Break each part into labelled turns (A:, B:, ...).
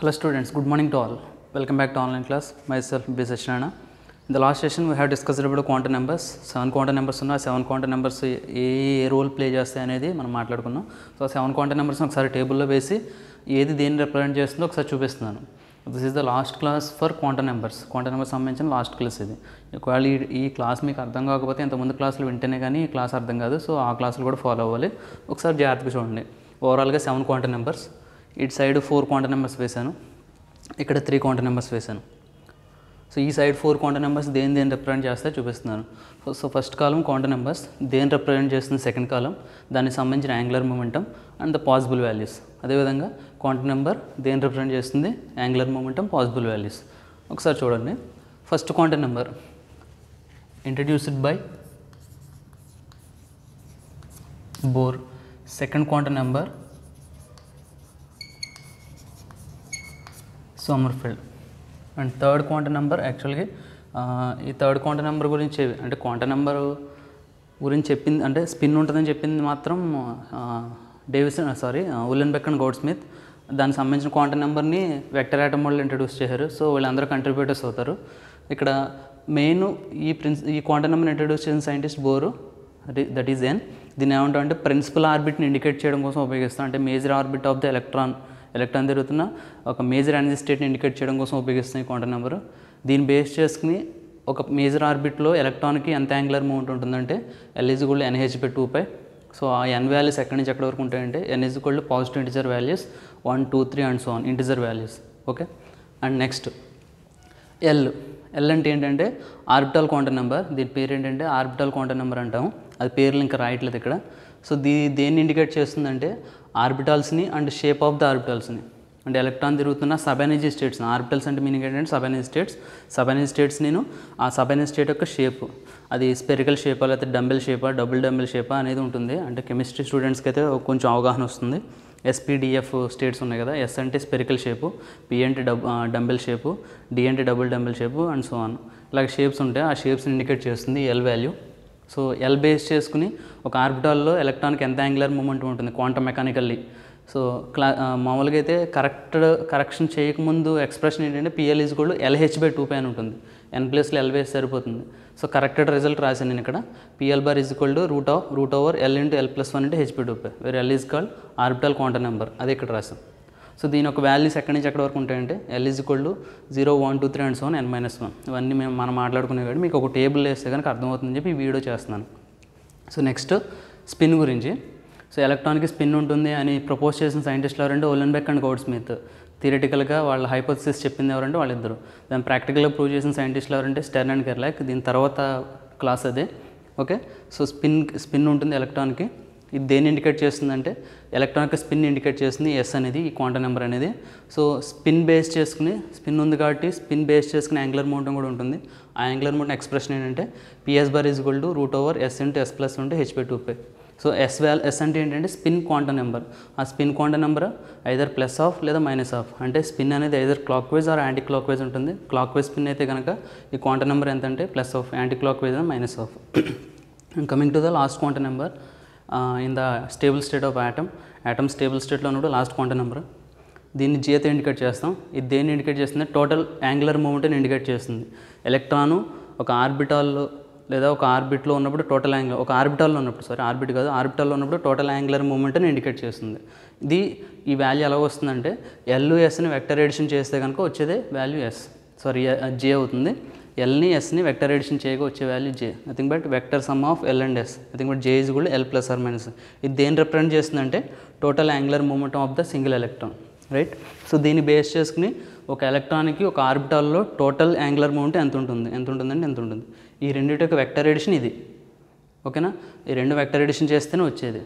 A: Hello students, good morning to welcome back back to online class. Myself B. Sachinana. In the last session, we have discussed about quantum numbers. Seven quantum numbers ఉన్నాయి seven quantum numbers ఏ ఏ role play చేస్తాయి అనేది మనం మాట్లాడుకున్నాం so seven quantum numbers ఒకసారి టేబుల్లో వేసి ఏది దేన్ని రిప్రజెంట్ చేస్తుందో ఒకసారి చూపిస్తున్నాను this is the last class for quantum numbers quantum numbers సంబంధించిన లాస్ట్ క్లాస్ ఇది ఒకవేళ ఈ క్లాస్ మీకు అర్థం కాకపోతే ఇంతకుముందు క్లాసులు వింటేనే కానీ ఈ క్లాస్ అర్థం కాదు సో ఆ క్లాసులు కూడా ఫాలో అవ్వాలి ఒకసారి జాగ్రత్తగా చూడండి ఓవరాల్గా సెవెన్ క్వాంటమ్ నెంబర్స్ ఇటు సైడ్ ఫోర్ క్వాంటర్ నెంబర్స్ వేశాను ఇక్కడ త్రీ క్వాంటర్ నెంబర్స్ వేశాను సో ఈ సైడ్ ఫోర్ క్వాంటర్ నెంబర్స్ దేని దేని రిప్రజెంట్ చేస్తే చూపిస్తున్నాను so first column quantum numbers దేని రిప్రజెంట్ చేస్తుంది సెకండ్ కాలం దానికి సంబంధించిన angular momentum and the possible values అదేవిధంగా క్వాంటర్ నెంబర్ దేని రిప్రజెంట్ చేస్తుంది యాంగులర్ మూమెంటం పాసిబుల్ వాల్యూస్ ఒకసారి చూడండి first quantum number introduced by Bohr second quantum number Sommerfeld and third quantum number యాక్చువల్గా ఈ థర్డ్ క్వాంట నెంబర్ గురించి అంటే క్వాంట నెంబర్ గురించి చెప్పింది అంటే స్పిన్ ఉంటుందని చెప్పింది మాత్రం Davis sorry Uhlenbeck and Goudsmit దానికి సంబంధించిన క్వాంట నెంబర్ని వెక్టర్ ఐటమ్ వాళ్ళు ఇంట్రడ్యూస్ చేశారు సో వీళ్ళందరూ కంట్రిబ్యూటర్స్ అవుతారు ఇక్కడ మెయిన్ ఈ ప్రిన్స్ ఈ క్వాంట నెంబర్ని ఇంట్రడ్యూస్ చేసిన scientist Bohr that is n దీని ఏమంటాం అంటే ప్రిన్సిపల్ ఆర్బిట్ని ఇండికేట్ చేయడం కోసం ఉపయోగిస్తాం అంటే major orbit of the electron electron తిరుగుతున్న ఒక మేజర్ ఎనర్జీ స్టేట్ని ఇండికేట్ చేయడం కోసం ఉపయోగిస్తున్నాయి క్వాంటం నెంబర్ దీన్ని బేస్ చేసుకుని ఒక మేజర్ ఆర్బిట్లో ఎలక్ట్రాన్కి ఎంత యాంగులర్ మూమెంట్ ఉంటుందంటే l is equal nh by two pi so ఆ ఎన్ వాల్యూస్ ఎక్కడి నుంచి ఎక్కడి వరకు ఉంటాయంటే n is equal positive integer values one two three and so on integer values okay and next l l అంటే ఏంటంటే ఆర్బిటల్ క్వాంటం నెంబర్ దీని పేరు ఏంటంటే ఆర్బిటల్ క్వాంటం నెంబర్ అంటాము అది పేర్లు ఇంకా రాయట్లేదు ఇక్కడ సో దీ దేన్ని ఇండికేట్ చేస్తుందంటే ఆర్బిటాల్స్ని అండ్ షేప్ ఆఫ్ ద ఆర్బిటాల్స్ని అంటే ఎలక్ట్రాన్ తిరుగుతున్న సబైనజీ స్టేట్స్ ఆర్బిటల్స్ అంటే మీనింగ్ ఏంటంటే సబైనజీ స్టేట్స్ సబైనజీ స్టేట్స్ నేను ఆ సబైనజీ స్టేట్ యొక్క షేప్ అది స్పెరికల్ షేపా లేకపోతే డంబెల్ షేపా డబుల్ డంబెల్ షేపా అనేది ఉంటుంది అంటే కెమిస్ట్రీ స్టూడెంట్స్కి అయితే కొంచెం అవగాహన వస్తుంది ఎస్పీడిఎఫ్ స్టేట్స్ ఉన్నాయి కదా ఎస్ అంటే స్పెరికల్ షేపు పి అంటే డబ్ డంబెల్ షేపు డి అంటే double dumbbell shape and so on ఇలాగ షేప్స్ ఉంటాయి ఆ షేప్స్ని ఇండికేట్ చేస్తుంది l value so l base చేసుకుని ఒక ఆర్బిటాల్లో ఎలక్ట్రానిక్ ఎంత యాంగులర్ మూమెంట్ ఉంటుంది క్వాంటమ్ మెకానికల్లీ సో క్లా మామూలుగా అయితే కరెక్ట్ కరెక్షన్ చేయకముందు ఎక్స్ప్రెషన్ ఏంటంటే pl is equal lh by two పైన ఉంటుంది ఎన్ ప్లేస్లో ఎల్ బేస్ సరిపోతుంది సో కరెక్టెడ్ రిజల్ట్ రాశాను నేను ఇక్కడ PL bar is gold root of root over l into l plus one into by two pi వేరే l is called orbital quantum number అది ఇక్కడ రాశాను సో దీని యొక్క వాల్యూస్ ఎక్కడి నుంచి ఎక్కడ వరకు ఉంటాయంటే l is equal to zero one two three and seven n minus one ఇవన్నీ మేము మనం మాట్లాడుకునే కానీ మీకు ఒక టేబుల్ వేస్తే కనుక అర్థమవుతుందని చెప్పి వీడియో చేస్తున్నాను సో నెక్స్ట్ స్పిన్ గురించి సో ఎలక్ట్రానిక్ స్పిన్ ఉంటుంది అని ప్రపోజ్ చేసిన సైంటిస్ట్లు ఎవరంటే బెక్ అండ్ గౌడ్ స్మిత్ థియరిటికల్గా వాళ్ళ హైపోథిసిస్ చెప్పింది ఎవరంటే వాళ్ళిద్దరు దాన్ని ప్రాక్టికల్గా ప్రూవ్ చేసిన సైంటిస్ట్లు ఎవరంటే స్టెర్న్ అండ్ కెర్లాక్ దీని తర్వాత క్లాస్ అదే ఓకే సో స్పిన్ స్పిన్ ఉంటుంది ఎలక్ట్రాన్కి ఇది దేన్ని ఇండికేట్ చేస్తుందంటే ఎలక్ట్రానిక్ స్పిన్ ఇండికేట్ చేస్తుంది ఎస్ అనేది ఈ క్వాంటం నెంబర్ అనేది సో స్పిన్ బేస్ చేసుకుని స్పిన్ ఉంది కాబట్టి స్పిన్ బేస్ చేసుకుని యాంగులర్ మోటం కూడా ఉంటుంది ఆ యాంగులర్ మోటం ఎక్స్ప్రెషన్ ఏంటంటే PS bar is gold root over S into S plus ఉంటే HP two pi so S వ్యాల్ ఎస్ అంటే ఏంటంటే స్పిన్ క్వాంటం నెంబర్ ఆ spin quantum number either plus half లేదా మైనస్ ఆఫ్ అంటే స్పిన్ అనేది either clock clockwise or anticlockwise ఉంటుంది clockwise spin అయితే కనుక ఈ క్వాంటం నెంబర్ ఎంత అంటే plus half anticlockwise minus half coming to the last quantum number in the stable state of atom atom stable స్టేట్లో ఉన్నప్పుడు last quantum number దీన్ని జీతో indicate చేస్తాం ఇది దేన్ని ఇండికేట్ చేస్తుంది టోటల్ యాంగులర్ మూమెంట్ని ఇండికేట్ చేస్తుంది ఎలక్ట్రాను ఒక ఆర్బిటాల్లో లేదా ఒక ఆర్బిట్లో ఉన్నప్పుడు టోటల్ యాంగిల్ ఒక ఆర్బిటాల్లో ఉన్నప్పుడు సారీ ఆర్బిట్ కాదు ఆర్బిటాల్లో ఉన్నప్పుడు టోటల్ యాంగులర్ మూమెంట్ని ఇండికేట్ చేస్తుంది ఇది ఈ వాల్యూ ఎలా వస్తుందంటే ఎల్యుఎస్ని వెక్టర్ ఎడిషన్ చేస్తే కనుక వచ్చేదే వాల్యూ ఎస్ సారీ జే అవుతుంది ఎల్ని ఎస్ని వెక్టర్ ఎడిషన్ చేయగా వచ్చే value J nothing but vector sum of L and S nothing but J is కూడా ఎల్ ప్లస్ ఆర్ మైనస్ ఇది దేని రిప్రజెంట్ చేస్తుందంటే total angular momentum of the single electron right so దీన్ని base చేసుకుని ఒక ఎలక్ట్రాన్కి ఒక ఆర్బిటాల్లో టోటల్ యాంగులర్ మూమెంట్ ఎంత ఉంటుంది ఎంత ఉంటుందంటే ఎంత ఉంటుంది ఈ రెండింటి యొక్క వెక్టర్ ఎడిషన్ ఇది ఓకేనా ఈ రెండు వెక్టర్ ఎడిషన్ చేస్తేనే వచ్చేది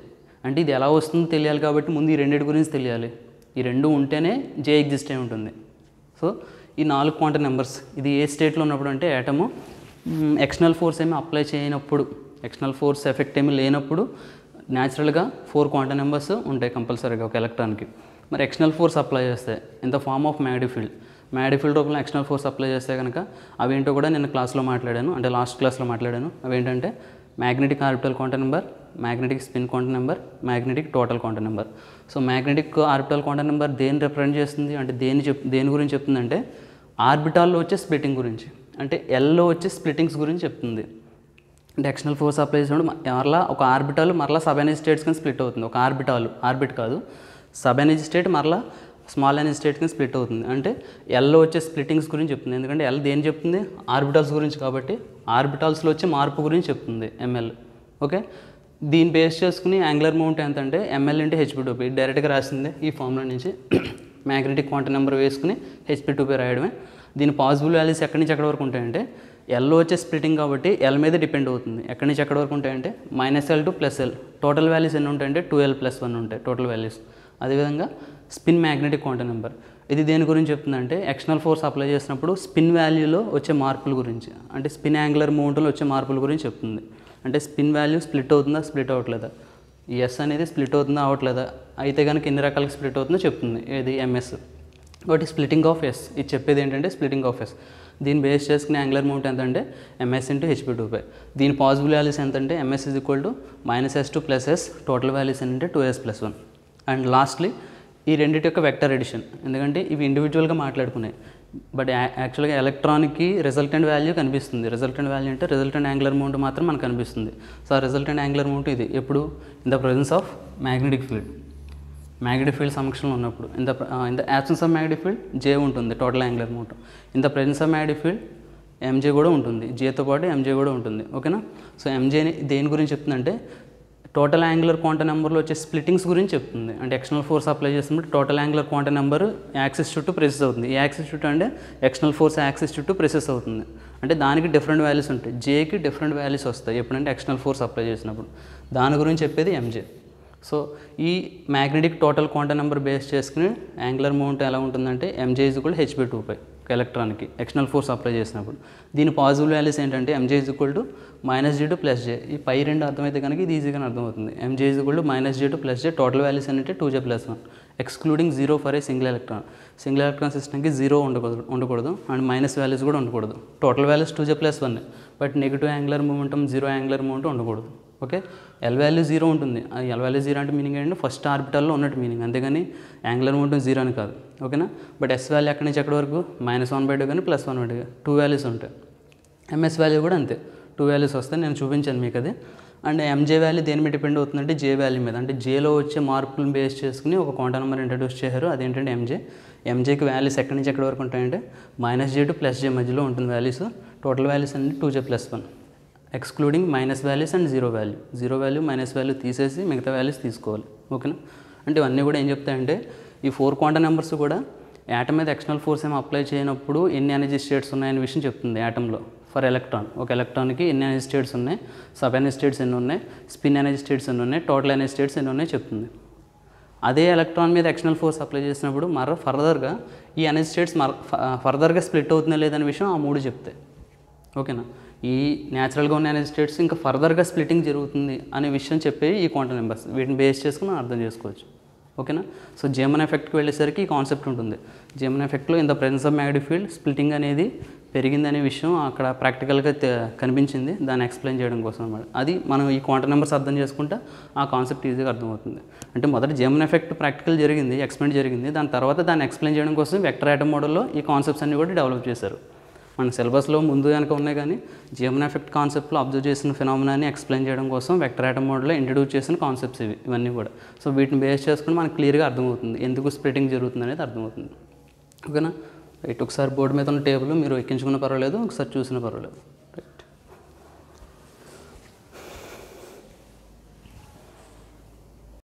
A: అంటే ఇది ఎలా వస్తుందో తెలియాలి కాబట్టి ముందు ఈ రెండింటి గురించి తెలియాలి ఈ రెండు ఉంటేనే జే ఎగ్జిస్ట్ అయి ఉంటుంది సో ఈ నాలుగు క్వాంట నెంబర్స్ ఇది ఏ స్టేట్లో ఉన్నప్పుడు అంటే యాటము ఎక్స్టర్నల్ ఫోర్స్ ఏమి అప్లై చేయనప్పుడు ఎక్స్టర్నల్ ఫోర్స్ ఎఫెక్ట్ ఏమి లేనప్పుడు న్యాచురల్గా ఫోర్ క్వాంట నెంబర్స్ ఉంటాయి కంపల్సరీగా ఒక ఎలక్ట్రాన్కి మరి ఎక్స్టర్నల్ ఫోర్స్ అప్లై చేస్తే in the form of magnetic field magnetic field రూపంలో ఎక్స్టర్నల్ ఫోర్స్ అప్లై చేస్తే కనుక అవేంటో కూడా నేను క్లాస్లో మాట్లాడాను అంటే లాస్ట్ క్లాస్లో మాట్లాడాను అవేంటంటే magnetic orbital quantum number magnetic spin quantum number magnetic total quantum number so magnetic orbital quantum number దేని రిప్రజెంట్ చేస్తుంది అంటే దేని చెప్ దేని గురించి చెప్తుందంటే ఆర్బిటాల్లో వచ్చే స్ప్లిటింగ్ గురించి అంటే ఎల్లో వచ్చే స్ప్లిటింగ్స్ గురించి చెప్తుంది డెక్షనల్ ఫోర్స్ అప్లై చేసినప్పుడు మరలా ఒక ఆర్బిటాల్ మరలా సబ్ ఎనర్జీ స్టేట్స్ కింద స్ప్లిట్ అవుతుంది ఒక ఆర్బిటాల్ ఆర్బిట్ కాదు సబ్ ఎనర్జీ స్టేట్ మరలా స్మాల్ ఎనర్జీ స్టేట్ కింద స్ప్లిట్ అవుతుంది అంటే ఎల్లో వచ్చే స్ప్లిటింగ్స్ గురించి చెప్తుంది ఎందుకంటే ఎల్ దేని చెప్తుంది ఆర్బిటాల్స్ గురించి కాబట్టి ఆర్బిటాల్స్లో వచ్చే మార్పు గురించి చెప్తుంది ఎంఎల్ ఓకే దీన్ని బేస్ చేసుకుని యాంగులర్ మౌంట్ ఎంత అంటే ఎంఎల్ ఇంటే హెచ్బిడబ్ల్యూ డైరెక్ట్గా రాసింది ఈ ఫార్ములా నుంచి మ్యాగ్నెటిక్ క్వాంటం నెంబర్ వేసుకుని హెచ్పి టూ పై రాయడమే దీని పాజిబుల్ వాల్యూస్ ఎక్కడి నుంచి ఎక్కడి వరకు ఉంటాయంటే ఎల్ వచ్చే స్ప్లిటింగ్ కాబట్టి ఎల్ మీద డిపెండ్ అవుతుంది ఎక్కడి నుంచి ఎక్కడి వరకు ఉంటాయంటే minus L to plus L total values ఎన్ని ఉంటాయంటే టూ ఎల్ ప్లస్ వన్ ఉంటాయి టోటల్ వాల్యూస్ అదేవిధంగా స్పిన్ మ్యాగ్నెటిక్ క్వాంటం నెంబర్ ఇది దేని గురించి చెప్తుందంటే ఎక్స్టర్నల్ ఫోర్స్ అప్లై చేసినప్పుడు స్పిన్ వాల్యూలో వచ్చే మార్పుల గురించి అంటే స్పిన్ యాంగులర్ మూమెంట్లో వచ్చే మార్పుల గురించి చెప్తుంది అంటే స్పిన్ వాల్యూ స్ప్లిట్ అవుతుందా స్ప్లిట్ అవ్వట్లేదా ఎస్ అనేది స్ప్లిట్ అవుతుందా అవ్వట్లేదా అయితే కనుక ఎన్ని రకాలుగా స్ప్లిట్ అవుతుందో చెప్తుంది ఇది ఎంఎస్ ఒకటి స్ప్లిటింగ్ ఆఫ్ ఎస్ ఇది చెప్పేది ఏంటంటే స్ప్లిటింగ్ ఆఫ్ ఎస్ దీన్ని బేస్ చేసుకునే యాంగులర్ మౌంట్ ఎంత అంటే MS into HP two pi దీని పాజిబుల్ వాల్యూస్ ఎంత అంటే MS is equal to minus S to plus S total values ఏంటంటే two S plus one and lastly ఈ రెండింటి యొక్క వెక్టర్ ఎడిషన్ ఎందుకంటే ఇవి ఇండివిజువల్గా మాట్లాడుకున్నాయి బట్ యాక్చువల్గా ఎలక్ట్రానిక్కి రిజల్టెంట్ వాల్యూ కనిపిస్తుంది రిజల్టెంట్ వాల్యూ అంటే రిజల్టెంట్ యాంగులర్ మౌంట్ మాత్రం మనకు కనిపిస్తుంది సో ఆ రిజల్టెంట్ యాంగులర్ మౌంట్ ఇది ఎప్పుడు in the presence of magnetic field magnetic field సమక్షంలో ఉన్నప్పుడు ఇంత ఇంత absence of magnetic field J ఉంటుంది టోటల్ యాంగిల్ మోటార్ ఇంత presence of magnetic field MJ కూడా ఉంటుంది జేతో పాటు ఎంజే కూడా ఉంటుంది ఓకేనా సో ఎంజేని దేని గురించి చెప్తుందంటే టోటల్ యాంగులర్ క్వాంట నెంబర్లో వచ్చే స్ప్లిటింగ్స్ గురించి చెప్తుంది అంటే ఎక్స్టర్నల్ ఫోర్స్ అప్లై చేసినప్పుడు total angular quantum number axis చుట్టూ ప్రెసెస్ అవుతుంది ఈ యాక్సిస్ చుట్టూ అంటే ఎక్స్టర్నల్ ఫోర్స్ యాక్సిస్ చుట్టూ ప్రెసెస్ అవుతుంది అంటే దానికి డిఫరెంట్ వాల్యూస్ ఉంటాయి జేకి డిఫరెంట్ వాల్యూస్ వస్తాయి ఎప్పుడంటే ఎక్స్టర్నల్ ఫోర్స్ అప్లై చేసినప్పుడు దాని గురించి చెప్పేది ఎంజే సో ఈ magnetic total quantum number base చేసుకుని యాంగులర్ మూమెంట్ ఎలా ఉంటుందంటే MJs is equal HB two pi ఎలక్ట్రాన్కి ఎక్స్టర్నల్ ఫోర్స్ అప్లై చేసినప్పుడు దీని పాజిటివ్ వాల్యూస్ ఏంటంటే MJs equal to minus J to plus J ఈ పై రెండు అర్థమైతే కనుక ఇది ఈజీగా అర్థమవుతుంది MJs equal to minus J to plus J total values ఏంటంటే two J plus one excluding zero for a single electron single electron సిస్టమ్కి జీరో ఉండకూడదు ఉండకూడదు అండ్ మైనస్ వాల్యూస్ కూడా ఉండకూడదు total values two J plus one but negative angular momentum zero angular moment ఉండకూడదు okay L value zero ఉంటుంది L value zero అంటే meaning ఏంటంటే first ఆర్బిటల్లో ఉన్నట్టు మీనింగ్ అంతేగాని యాంగులర్ మూమెంటం జీరో అని కాదు ఓకేనా బట్ ఎస్ వాల్యూ ఎక్కడి నుంచి ఎక్కడి వరకు మైనస్ వన్ బై టూ కానీ plus one by two two values ఉంటాయి ఎంఎస్ వాల్యూ కూడా అంతే టూ వాల్యూస్ వస్తాయి నేను చూపించాను మీకు అది అండ్ ఎంజే వాల్యూ దేని మీద డిపెండ్ అవుతుందంటే జే వాల్యూ మీద అంటే జేలో వచ్చే మార్పులను బేస్ చేసుకుని ఒక క్వాంటా నెంబర్ ఇంట్రడ్యూస్ చేశారు అదేంటంటే ఎంజే ఎంజేకి వాల్యూస్ ఎక్కడి నుంచి ఎక్కడి వరకు ఉంటాయంటే minus J to plus J మధ్యలో ఉంటుంది వాల్యూస్ టోటల్ వాల్యూస్ అంటే two J plus one excluding minus values and zero value zero value minus value తీసేసి మిగతా వాల్యూస్ తీసుకోవాలి ఓకేనా అంటే ఇవన్నీ కూడా ఏం చెప్తాయంటే ఈ ఫోర్ క్వాంట నెంబర్స్ కూడా యాటమ్ మీద ఎక్స్టర్నల్ ఫోర్స్ ఏమి అప్లై చేయనప్పుడు ఎన్ని ఎనర్జీ స్టేట్స్ ఉన్నాయనే విషయం చెప్తుంది యాటమ్లో ఫర్ ఎలక్ట్రాన్ ఒక ఎలక్ట్రాన్కి ఎన్ని ఎనర్జీ స్టేట్స్ ఉన్నాయి సబ్ ఎనర్జీ స్టేట్స్ ఎన్ని ఉన్నాయి స్పిన్ ఎనర్జీ స్టేట్స్ ఎన్ని ఉన్నాయి టోటల్ ఎనర్జీ స్టేట్స్ ఎన్ని ఉన్నాయి చెప్తుంది అదే ఎలక్ట్రాన్ మీద ఎక్స్టర్నల్ ఫోర్స్ అప్లై చేసినప్పుడు మరో ఫర్దర్గా ఈ ఎనర్జీ స్టేట్స్ మర ఫర్దర్గా స్ప్లిట్ అవుతుందా లేదనే విషయం ఆ మూడు చెప్తాయి ఓకేనా ఈ న్యాచురల్గా ఉన్న స్టేట్స్ ఇంకా ఫర్దర్గా స్ప్లిటింగ్ జరుగుతుంది అనే విషయం చెప్పి ఈ క్వాంటమ్ నెంబర్స్ వీటిని బేస్ చేసుకుని అర్థం చేసుకోవచ్చు ఓకేనా సో జేమన్ ఎఫెక్ట్కి వెళ్ళేసరికి ఈ కాన్సెప్ట్ ఉంటుంది జేమన్ ఎఫెక్ట్లో in the presence of magnetic field splitting అనేది పెరిగిందనే విషయం అక్కడ ప్రాక్టికల్గా కనిపించింది దాన్ని ఎక్స్ప్లెయిన్ చేయడం కోసం అనమాట అది మనం ఈ క్వాంటమ్ నెంబర్స్ అర్థం చేసుకుంటే ఆ కాన్సెప్ట్ ఈజీగా అర్థమవుతుంది అంటే మొదట జేమన్ ఎఫెక్ట్ ప్రాక్టికల్ జరిగింది ఎక్స్ప్లెయిన్ జరిగింది దాని తర్వాత దాన్ని ఎక్స్ప్లెయిన్ చేయడం కోసం వెక్టర్ ఐటమ్ మోడల్లో ఈ కాన్సెప్ట్స్ అన్ని కూడా డెవలప్ చేశారు మన సిలబస్లో ముందు కనుక ఉన్నాయి కానీ జీవన్ ఎఫెక్ట్ కాన్సెప్ట్లో అబ్జర్వ్ చేసిన ఫినామినాన్ని ఎక్స్ప్లెయిన్ చేయడం కోసం వెక్టర్ ఐటమ్ మోడల్లో ఇంట్రడ్యూస్ చేసిన కాన్సెప్ట్స్ ఇవి ఇవన్నీ కూడా సో వీటిని బేస్ చేసుకుని మనకు క్లియర్గా అర్థమవుతుంది ఎందుకు స్ప్రెడింగ్ జరుగుతుంది అనేది అర్థమవుతుంది ఓకేనా రైట్ ఒకసారి బోర్డు మీద ఉన్న టేబుల్ మీరు ఎక్కించుకున్న పర్వాలేదు ఒకసారి చూసిన పర్వాలేదు